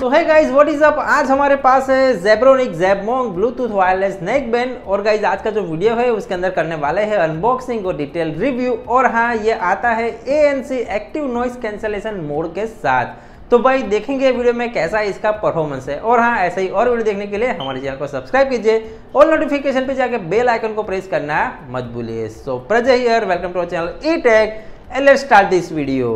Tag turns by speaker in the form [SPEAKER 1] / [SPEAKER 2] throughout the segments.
[SPEAKER 1] सो है guys what is up आज हमारे पास है जेब्रोनिक जेबमोंग ब्लूटूथ वायरलेस नेक बैंड और गाइज आज का जो वीडियो है उसके अंदर करने वाले हैं अनबॉक्सिंग और डिटेल रिव्यू और हाँ ये आता है A active noise cancellation mode के साथ तो भाई देखेंगे वीडियो में कैसा इसका परफॉर्मेंस है और हाँ ऐसे ही और वीडियो देखने के लिए हमारे चैनल को सब्सक्राइब कीजिए और नोटिफिकेशन पे जाके बेल आइकन को प्रेस करना मत भूलिए so Praja here welcome to our channel E tech and let's start this video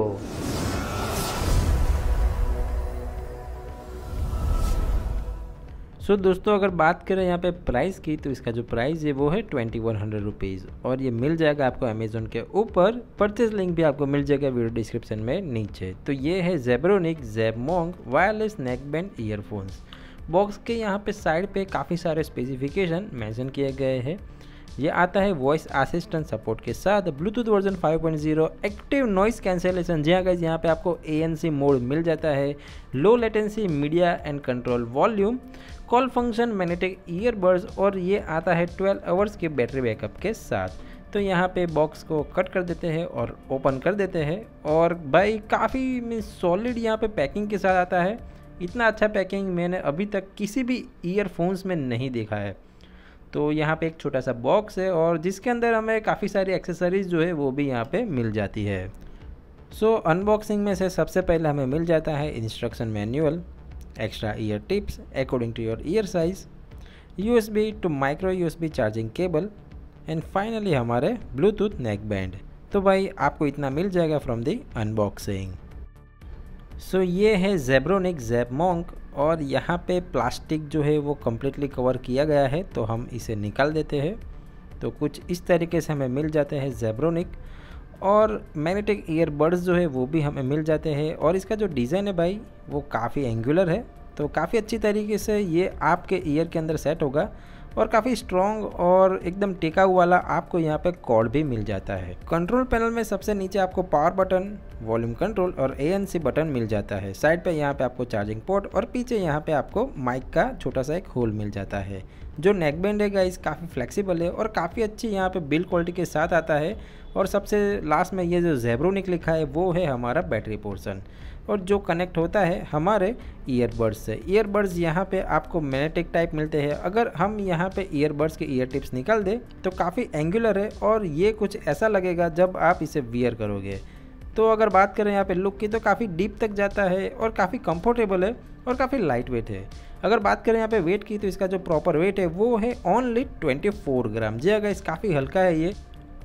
[SPEAKER 1] so so, दोस्तों अगर बात करें यहाँ पे प्राइस की तो इसका जो प्राइस है वो है ट्वेंटी वन हंड्रेड रुपीज़ और ये मिल जाएगा आपको अमेजोन के ऊपर परचेज लिंक भी आपको मिल जाएगा वीडियो डिस्क्रिप्शन में नीचे तो ये है जेबरोनिक जेबमोंग वायरलेस नेकबैंड ईयरफोन्स बॉक्स के यहाँ पे साइड पे काफ़ी सारे स्पेसिफिकेशन मेंशन किए गए हैं ये आता है वॉइस असिस्टेंट सपोर्ट के साथ bluetooth version 5.0 active noise cancellation जी हाँ गाइज यहाँ पे आपको ए मोड मिल जाता है low latency media and control volume call function magnetic earbuds और ये आता है 12 आवर्स के बैटरी बैकअप के साथ तो यहाँ पे बॉक्स को कट कर देते हैं और ओपन कर देते हैं और भाई काफ़ी सॉलिड यहाँ पे पैकिंग के साथ आता है इतना अच्छा पैकिंग मैंने अभी तक किसी भी ईयरफोन्स में नहीं देखा है तो यहाँ पे एक छोटा सा बॉक्स है और जिसके अंदर हमें काफ़ी सारी एक्सेसरीज़ जो है वो भी यहाँ पे मिल जाती है सो so, अनबॉक्सिंग में से सबसे पहले हमें मिल जाता है instruction manual extra ear tips according to your ear size U S B to micro U S B charging cable and finally हमारे ब्लूटूथ नेक बैंड तो भाई आपको इतना मिल जाएगा फ्रॉम दी अनबॉक्सिंग सो ये है जेब्रोनिक मोंक और यहाँ पे प्लास्टिक जो है वो कम्प्लीटली कवर किया गया है तो हम इसे निकाल देते हैं तो कुछ इस तरीके से हमें मिल जाते हैं जेब्रोनिक और मैग्नेटिक ईयरबड्स जो है वो भी हमें मिल जाते हैं और इसका जो डिज़ाइन है भाई वो काफ़ी एंगुलर है तो काफ़ी अच्छी तरीके से ये आपके ईयर के अंदर सेट होगा और काफ़ी स्ट्रॉन्ग और एकदम टिकाऊ वाला आपको यहाँ पे कॉर्ड भी मिल जाता है कंट्रोल पैनल में सबसे नीचे आपको पावर बटन वॉल्यूम कंट्रोल और ए बटन मिल जाता है साइड पे यहाँ पे आपको चार्जिंग पोर्ट और पीछे यहाँ पे आपको माइक का छोटा सा एक होल मिल जाता है जो नेक बैंड है गाइस काफ़ी फ्लेक्सिबल है और काफ़ी अच्छी यहाँ पे बिल्ड क्वालिटी के साथ आता है और सबसे लास्ट में ये जो जेब्रोनिक लिखा है वो है हमारा बैटरी पोर्सन और जो कनेक्ट होता है हमारे ईयरबड्स से ईयरबड्स यहाँ पे आपको मैनेटिक टाइप मिलते हैं अगर हम यहाँ पे ईयरबड्स के ईयर टिप्स निकाल दें तो काफ़ी एंगुलर है और ये कुछ ऐसा लगेगा जब आप इसे वियर करोगे तो अगर बात करें यहाँ पे लुक की तो काफ़ी डीप तक जाता है और काफ़ी कंफर्टेबल है और काफ़ी लाइट वेट है अगर बात करें यहाँ पे वेट की तो इसका जो प्रॉपर वेट है वो है ओनली 24 ग्राम जी अगर इस काफ़ी हल्का है ये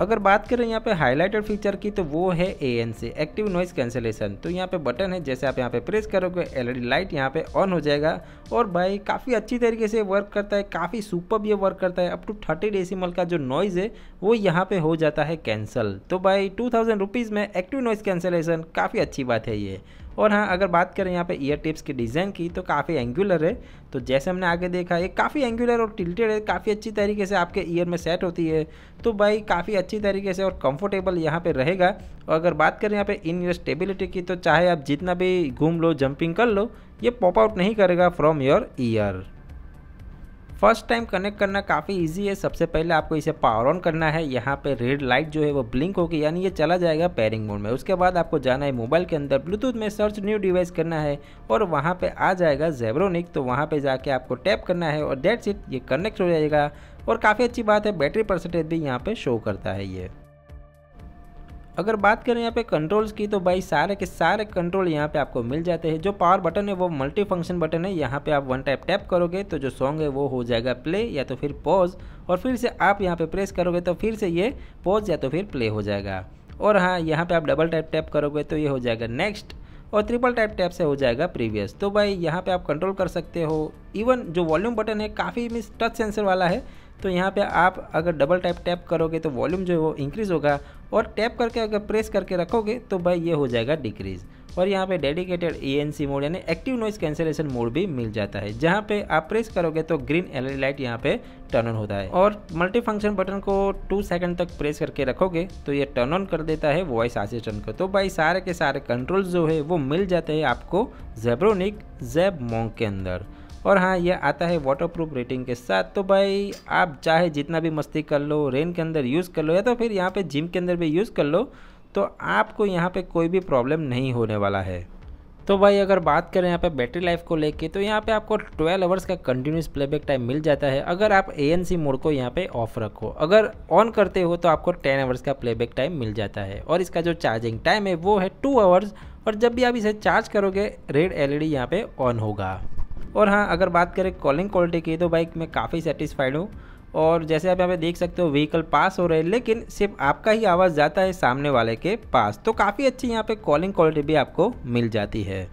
[SPEAKER 1] अगर बात करें यहाँ पे हाईलाइटेड फीचर की तो वो है A N C active noise cancellation तो यहाँ पे बटन है जैसे आप यहाँ पे प्रेस करोगे एलईडी लाइट यहाँ पे ऑन हो जाएगा और भाई काफ़ी अच्छी तरीके से वर्क करता है काफ़ी सुपर ये वर्क करता है अप टू थर्टी डेसिमल का जो नॉइज़ है वो यहाँ पे हो जाता है कैंसल तो भाई टू थाउजेंड में एक्टिव नॉइज़ कैंसिलेशन काफ़ी अच्छी बात है ये और हाँ अगर बात करें यहाँ पे ईयर टिप्स की डिज़ाइन की तो काफ़ी एंगुलर है तो जैसे हमने आगे देखा ये काफ़ी एंगुलर और टिल्टेड है काफ़ी अच्छी तरीके से आपके ईयर में सेट होती है तो भाई काफ़ी अच्छी तरीके से और कंफर्टेबल यहाँ पे रहेगा और अगर बात करें यहाँ पे इन ईयर स्टेबिलिटी की तो चाहे आप जितना भी घूम लो जंपिंग कर लो ये पॉप आउट नहीं करेगा from your ear first time connect करना काफ़ी ईजी है सबसे पहले आपको इसे पावर ऑन करना है यहाँ पे रेड लाइट जो है वो ब्लिंक होगी यानी ये चला जाएगा पेयरिंग मोड में उसके बाद आपको जाना है मोबाइल के अंदर ब्लूटूथ में सर्च न्यू डिवाइस करना है और वहाँ पे आ जाएगा जेब्रोनिक तो वहाँ पे जाके आपको टैप करना है और डेट सीट ये कनेक्ट हो जाएगा और काफ़ी अच्छी बात है बैटरी परसेंटेज भी यहाँ पर शो करता है ये अगर बात करें यहाँ पे कंट्रोल्स की तो भाई सारे के सारे कंट्रोल यहाँ पे आपको मिल जाते हैं जो पावर बटन है वो मल्टी फंक्शन बटन है यहाँ पे आप वन टाइप टैप करोगे तो जो सॉन्ग है वो हो जाएगा प्ले या तो फिर पॉज और फिर से आप यहाँ पे प्रेस करोगे तो फिर से ये पॉज या तो फिर प्ले हो जाएगा और हाँ यहाँ पर आप डबल टाइप टैप करोगे तो ये हो जाएगा नेक्स्ट और ट्रिपल टाइप टैप से हो जाएगा प्रीवियस तो भाई यहाँ पर आप कंट्रोल कर सकते हो इवन जो वॉल्यूम बटन है काफ़ी मिस टच सेंसर वाला है तो यहाँ पे आप अगर डबल टाइप टैप करोगे तो वॉल्यूम जो है वो इंक्रीज़ होगा और टैप करके अगर प्रेस करके रखोगे तो भाई ये हो जाएगा डिक्रीज़ और यहाँ पे डेडिकेटेड ए मोड यानी एक्टिव नॉइस कैंसिलेशन मोड भी मिल जाता है जहाँ पे आप प्रेस करोगे तो ग्रीन एल लाइट यहाँ पे टर्न ऑन होता है और मल्टी फंक्शन बटन को टू सेकंड तक प्रेस करके रखोगे तो ये टर्न ऑन कर देता है वॉइस असिस्टेंट को तो भाई सारे के सारे कंट्रोल जो है वो मिल जाते हैं आपको जेब्रोनिक जेब मोंग के अंदर और हाँ ये आता है वाटरप्रूफ रेटिंग के साथ तो भाई आप चाहे जितना भी मस्ती कर लो रेन के अंदर यूज़ कर लो या तो फिर यहाँ पे जिम के अंदर भी यूज़ कर लो तो आपको यहाँ पे कोई भी प्रॉब्लम नहीं होने वाला है तो भाई अगर बात करें यहाँ पे बैटरी लाइफ को लेके तो यहाँ पे आपको 12 आवर्स का कंटिन्यूस प्लेबैक टाइम मिल जाता है अगर आप ए मोड को यहाँ पे ऑफ रखो अगर ऑन करते हो तो आपको 10 आवर्स का प्लेबैक टाइम मिल जाता है और इसका जो चार्जिंग टाइम है वो है 2 आवर्स और जब भी आप इसे चार्ज करोगे रेड एल ई यहाँ पर ऑन होगा और हाँ अगर बात करें कॉलिंग क्वालिटी की तो बाइक मैं काफ़ी सेटिस्फाइड हूँ और जैसे आप यहाँ पे देख सकते हो व्हीकल पास हो रहे हैं लेकिन सिर्फ आपका ही आवाज़ जाता है सामने वाले के पास तो काफ़ी अच्छी यहाँ पे कॉलिंग क्वालिटी भी आपको मिल जाती है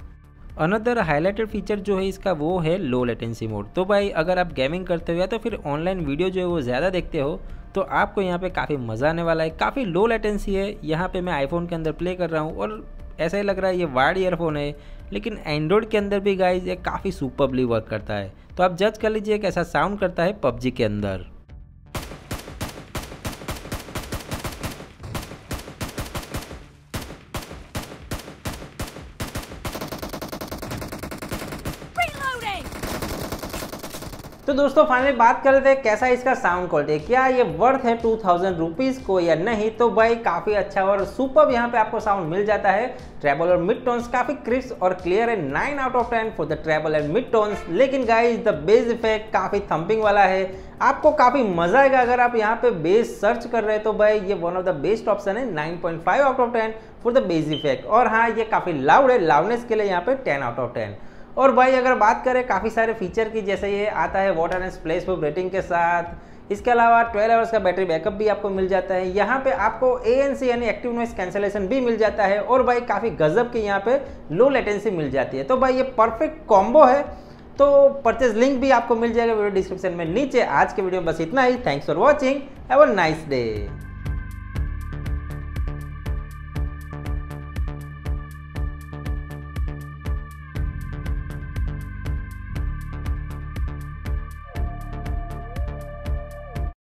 [SPEAKER 1] अनदर हाईलाइटेड फीचर जो है इसका वो है लो लेटेंसी मोड तो भाई अगर आप गेमिंग करते हो या तो फिर ऑनलाइन वीडियो जो है वो ज़्यादा देखते हो तो आपको यहाँ पर काफ़ी मज़ा आने वाला है काफ़ी लो लेटेंसी है यहाँ पर मैं आईफोन के अंदर प्ले कर रहा हूँ और ऐसा ही लग रहा है ये वायर्ड ईयरफोन है लेकिन एंड्रॉयड के अंदर भी गाइज ये काफ़ी सुपरबली वर्क करता है तो आप जज कर लीजिए कैसा साउंड करता है पबजी के अंदर तो दोस्तों फाइनली बात कर लेते हैं कैसा इसका साउंड क्वालिटी क्या ये वर्थ है टू थाउजेंड रुपीज़ को या नहीं तो भाई काफ़ी अच्छा और सुपर यहाँ पे आपको साउंड मिल जाता है ट्रेबल और मिड टोन्स काफ़ी क्रिस्प और क्लियर है nine out of ten for the treble and mid tones लेकिन गाइज द बेस इफेक्ट काफ़ी थम्पिंग वाला है आपको काफ़ी मज़ा आएगा अगर आप यहाँ पे बेस सर्च कर रहे हैं तो भाई ये one of the best option है 9.5 out of 10 for the bass effect और हाँ ये काफ़ी लाउड है लाउडनेस के लिए यहाँ पे 10 आउट ऑफ 10 और भाई अगर बात करें काफ़ी सारे फीचर की जैसे ये आता है water and splash proof rating के साथ इसके अलावा 12 आवर्स का बैटरी बैकअप भी आपको मिल जाता है यहाँ पे आपको ए यानी एक्टिव नॉइस कैंसलेशन भी मिल जाता है और भाई काफ़ी गजब की यहाँ पे लो लेटेंसी मिल जाती है तो भाई ये परफेक्ट कॉम्बो है तो परचेज लिंक भी आपको मिल जाएगा वीडियो डिस्क्रिप्शन में नीचे आज के वीडियो में बस इतना ही thanks for watching have a nice day